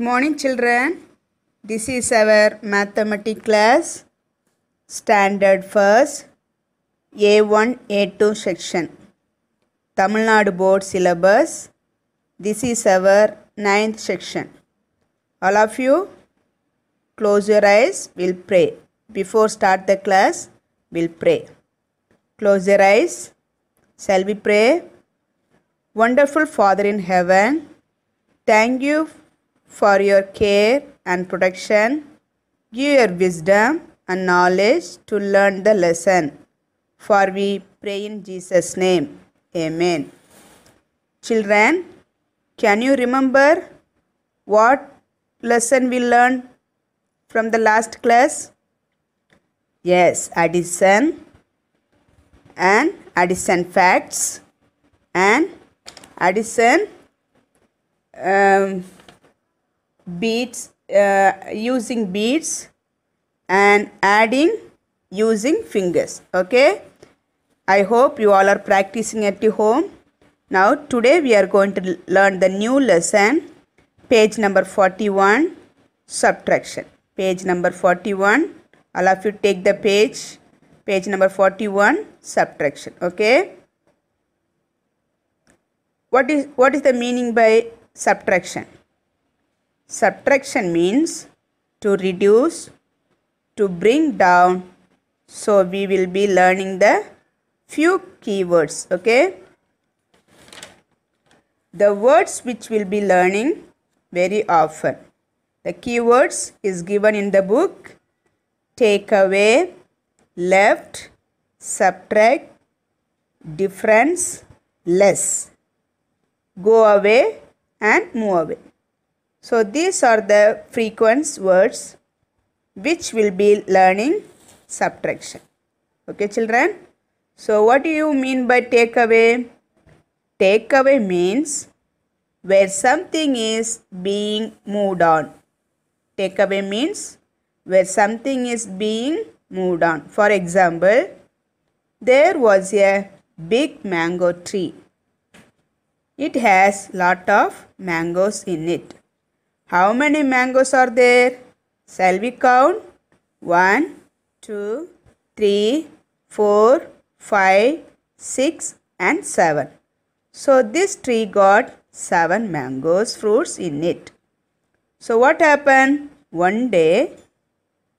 Good morning children. This is our mathematics class standard first A1 A2 section Tamil Nadu board syllabus. This is our ninth section. All of you close your eyes we'll pray. Before start the class we'll pray. Close your eyes. Shall we pray? Wonderful Father in heaven, thank you for your care and protection. Give your wisdom and knowledge to learn the lesson. For we pray in Jesus' name. Amen. Children, can you remember what lesson we learned from the last class? Yes, addition and addition facts and addition um, beads uh, using beads and adding using fingers okay i hope you all are practicing at your home now today we are going to learn the new lesson page number 41 subtraction page number 41 all of you take the page page number 41 subtraction okay what is what is the meaning by subtraction Subtraction means to reduce, to bring down. So we will be learning the few keywords, okay? The words which we'll be learning very often. The keywords is given in the book. Take away, left, subtract, difference, less. Go away and move away. So these are the frequent words which will be learning subtraction. Okay children. So what do you mean by take away? Take away means where something is being moved on. Take away means where something is being moved on. For example, there was a big mango tree. It has lot of mangoes in it. How many mangoes are there? Shall we count? 1, 2, 3, 4, 5, 6 and 7. So this tree got 7 mangoes fruits in it. So what happened? One day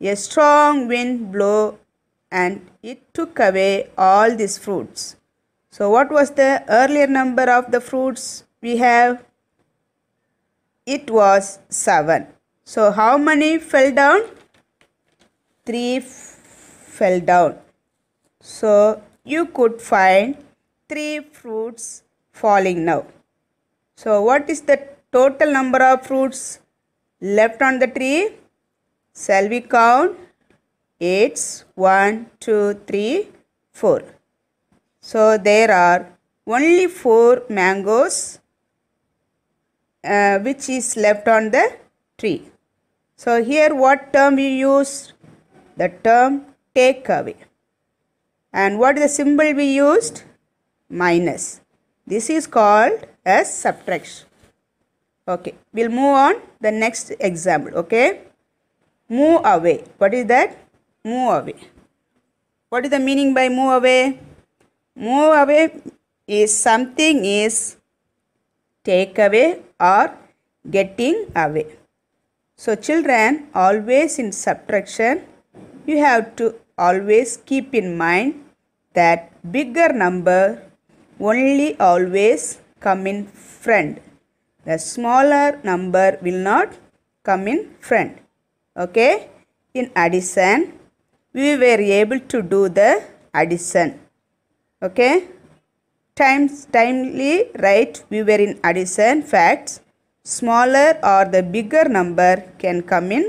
a strong wind blew and it took away all these fruits. So what was the earlier number of the fruits we have? it was 7. So how many fell down? 3 fell down. So you could find 3 fruits falling now. So what is the total number of fruits left on the tree? Shall we count? It's 1, 2, 3, 4. So there are only 4 mangoes uh, which is left on the tree. So here what term we use? The term take away. And what is the symbol we used? Minus. This is called as subtraction. Okay, we'll move on the next example. Okay, move away. What is that? Move away. What is the meaning by move away? Move away is something is take away or getting away. So children always in subtraction you have to always keep in mind that bigger number only always come in front. The smaller number will not come in front. Okay. In addition, we were able to do the addition. Okay times timely right were in addition facts, smaller or the bigger number can come in,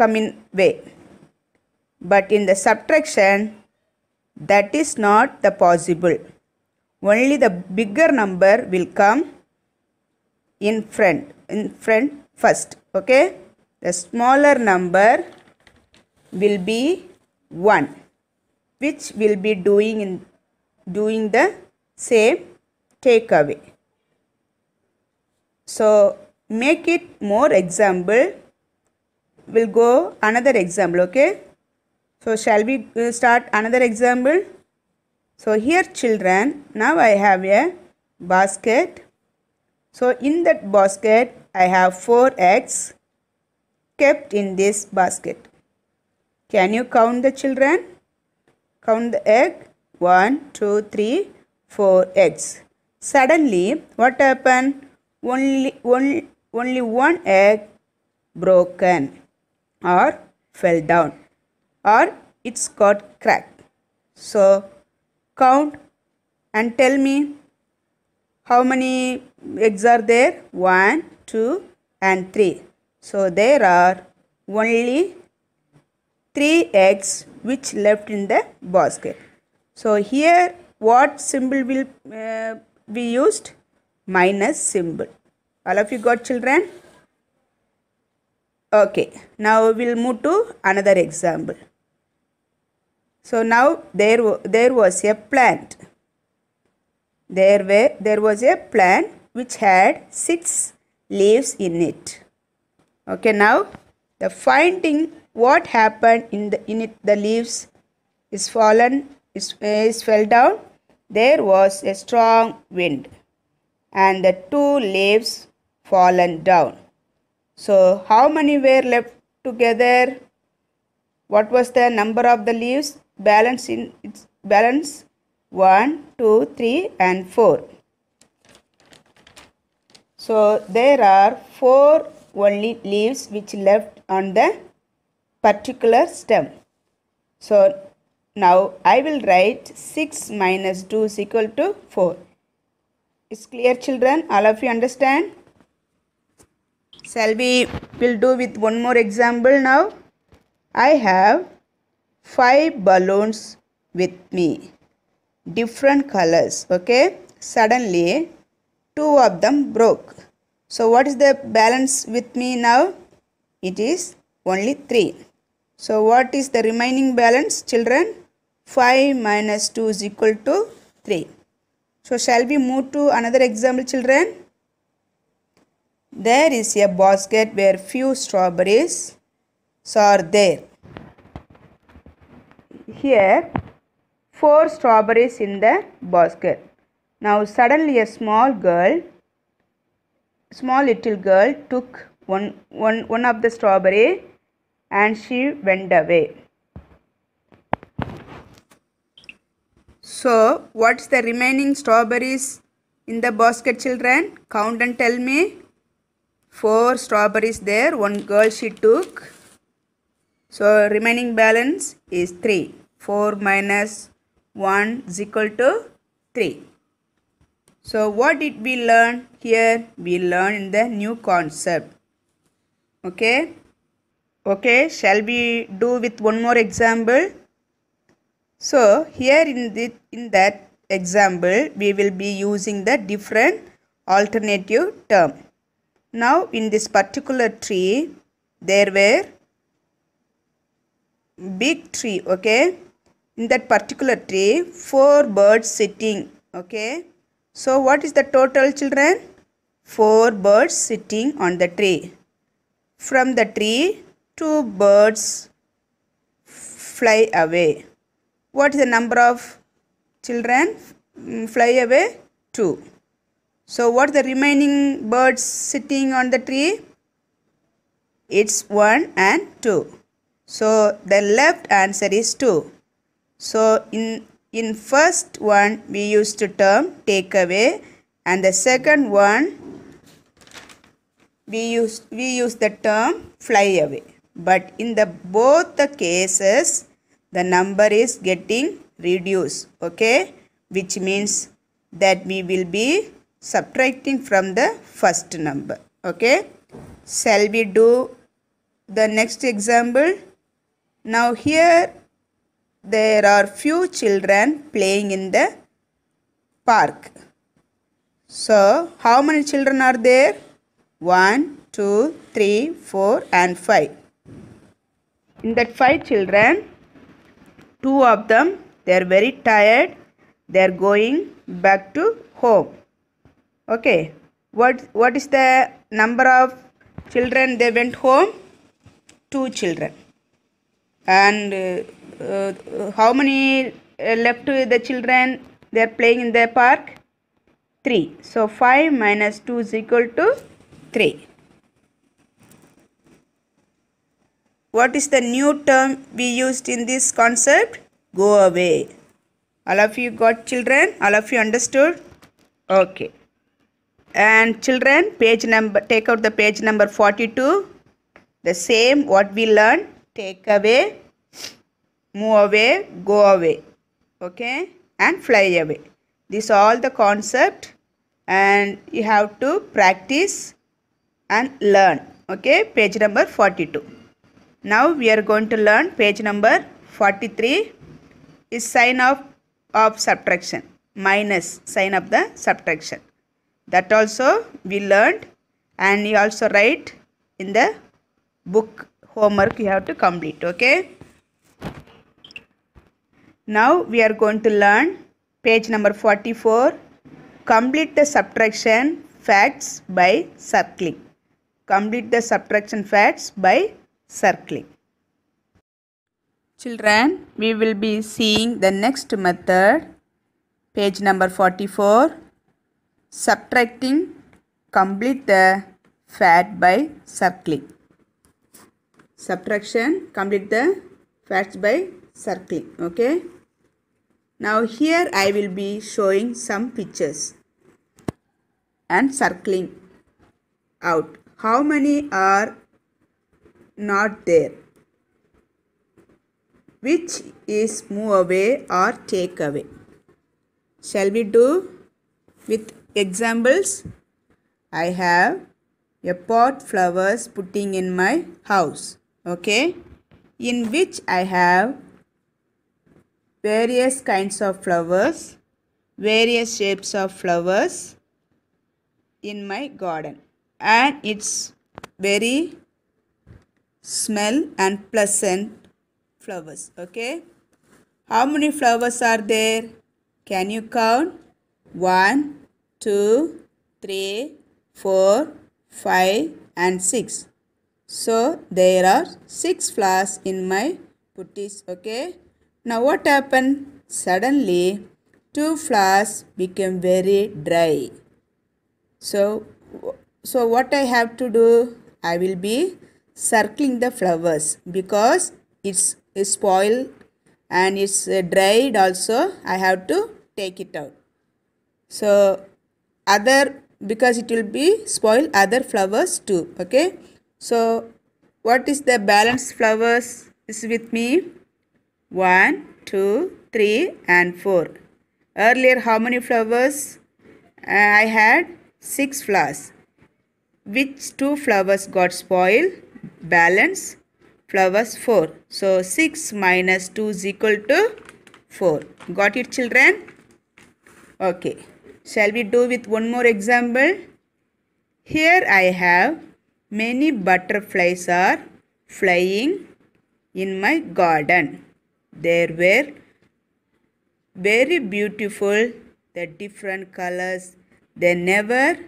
come in way. But in the subtraction, that is not the possible. Only the bigger number will come in front, in front first, okay? The smaller number will be 1 which will be doing in doing the same takeaway. So make it more example. We'll go another example, okay? So shall we start another example? So here children, now I have a basket. So in that basket, I have 4 eggs kept in this basket. Can you count the children? Count the egg. 1, 2, 3, 4 eggs. Suddenly, what happened? Only, only, only one egg broken or fell down or it's got cracked. So, count and tell me how many eggs are there? 1, 2 and 3. So, there are only 3 eggs which left in the basket. So here what symbol will uh, be used? Minus symbol. All of you got children? Okay. Now we'll move to another example. So now there, there was a plant. There, were, there was a plant which had six leaves in it. Okay, now the finding what happened in the in it the leaves is fallen is fell down, there was a strong wind, and the two leaves fallen down. So, how many were left together? What was the number of the leaves? Balance in its balance 1, 2, 3, and 4. So, there are 4 only leaves which left on the particular stem. So, now I will write 6 minus 2 is equal to 4. It's clear children? All of you understand? Shall we will do with one more example now? I have 5 balloons with me. Different colors. Okay. Suddenly 2 of them broke. So what is the balance with me now? It is only 3. So what is the remaining balance children? 5 minus 2 is equal to 3. So shall we move to another example children? There is a basket where few strawberries are there. Here 4 strawberries in the basket. Now suddenly a small girl, small little girl took one, one, one of the strawberry and she went away. So, what's the remaining strawberries in the basket children? Count and tell me. 4 strawberries there, one girl she took. So, remaining balance is 3. 4 minus 1 is equal to 3. So, what did we learn here? We learned the new concept. Okay. Okay, shall we do with one more example? So here in, the, in that example, we will be using the different alternative term. Now in this particular tree, there were big tree, okay? In that particular tree, four birds sitting, okay? So what is the total children? Four birds sitting on the tree. From the tree, two birds fly away what is the number of children mm, fly away? 2. So what the remaining birds sitting on the tree? It's 1 and 2. So the left answer is 2. So in, in first one we used the term take away and the second one we use, we use the term fly away. But in the both the cases the number is getting reduced okay which means that we will be subtracting from the first number okay shall we do the next example now here there are few children playing in the park so how many children are there 1 2 3 4 and 5 in that 5 children Two of them, they are very tired. They are going back to home. Okay. What, what is the number of children they went home? Two children. And uh, uh, how many uh, left with the children they are playing in the park? 3. So 5 minus 2 is equal to 3. What is the new term we used in this concept? Go away. All of you got children? All of you understood? Okay. And children, page number, take out the page number 42. The same what we learned. Take away, move away, go away. Okay. And fly away. This all the concept and you have to practice and learn. Okay. Page number 42. Now we are going to learn page number 43 is sign of, of subtraction minus sign of the subtraction. That also we learned and you also write in the book homework you have to complete okay. Now we are going to learn page number 44 complete the subtraction facts by circling. Complete the subtraction facts by circling. Children, we will be seeing the next method, page number 44, subtracting, complete the fat by circling. Subtraction, complete the fats by circling, okay. Now here I will be showing some pictures and circling out. How many are not there, which is move away or take away. Shall we do with examples? I have a pot flowers putting in my house, okay, in which I have various kinds of flowers, various shapes of flowers in my garden and it's very smell and pleasant flowers. Okay. How many flowers are there? Can you count? One, two, three, four, five, and 6. So, there are 6 flowers in my putties. Okay. Now, what happened? Suddenly, two flowers became very dry. So, so what I have to do? I will be circling the flowers because it's, it's spoiled and it's uh, dried also I have to take it out. So other because it will be spoil other flowers too okay. So what is the balanced flowers is with me One, two, three, and 4. Earlier how many flowers uh, I had 6 flowers. Which two flowers got spoiled balance flowers 4. So 6 minus 2 is equal to 4. Got it children? Okay. Shall we do with one more example? Here I have many butterflies are flying in my garden. There were very beautiful the different colors. They never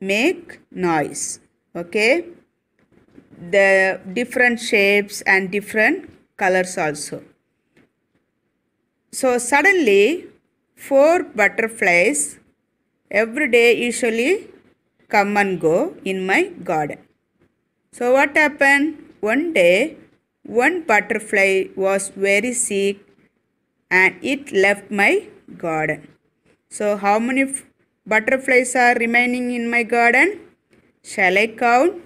make noise. Okay the different shapes and different colors also. So suddenly four butterflies every day usually come and go in my garden. So what happened? One day one butterfly was very sick and it left my garden. So how many butterflies are remaining in my garden? Shall I count?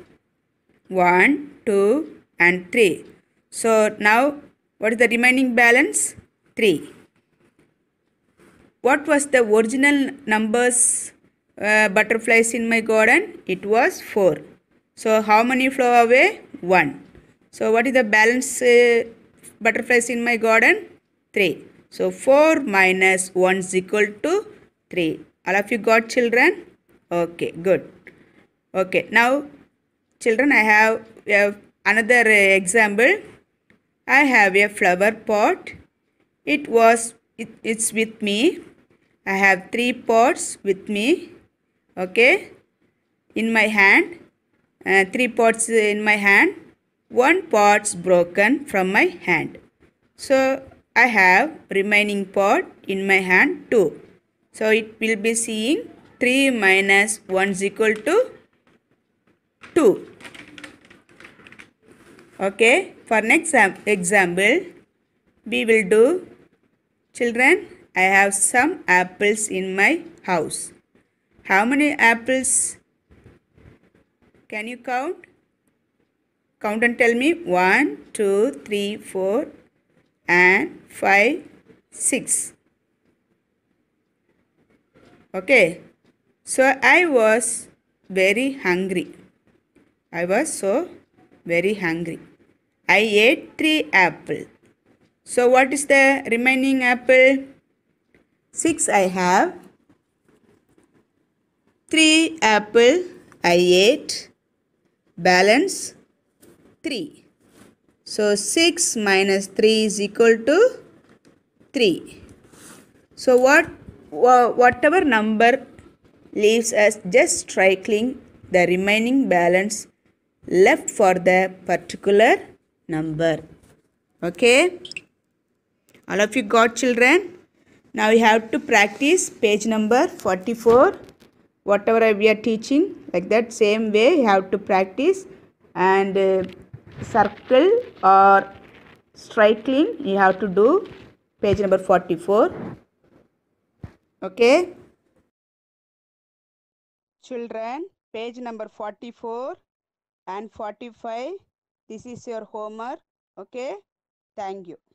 1, 2 and 3. So now what is the remaining balance? 3. What was the original numbers uh, butterflies in my garden? It was 4. So how many flew away? 1. So what is the balance uh, butterflies in my garden? 3. So 4 minus 1 is equal to 3. All of you got children? Okay, good. Okay, now Children, I have uh, another example. I have a flower pot. It was, it, it's with me. I have three pots with me. Okay. In my hand. Uh, three pots in my hand. One pot's broken from my hand. So, I have remaining pot in my hand 2. So, it will be seeing 3 minus 1 is equal to 2. Okay, for next example, we will do, children, I have some apples in my house. How many apples? Can you count? Count and tell me. 1, 2, 3, 4 and 5, 6. Okay. So I was very hungry. I was so very hungry. I ate three apple. So what is the remaining apple? Six I have. Three apple I ate. Balance three. So 6 minus 3 is equal to 3. So what whatever number leaves us just striking the remaining balance left for the particular number. Okay. All of you got children? Now we have to practice page number 44. Whatever we are teaching like that same way you have to practice and uh, circle or striking you have to do page number 44. Okay. Children page number 44 and 45 this is your homework okay thank you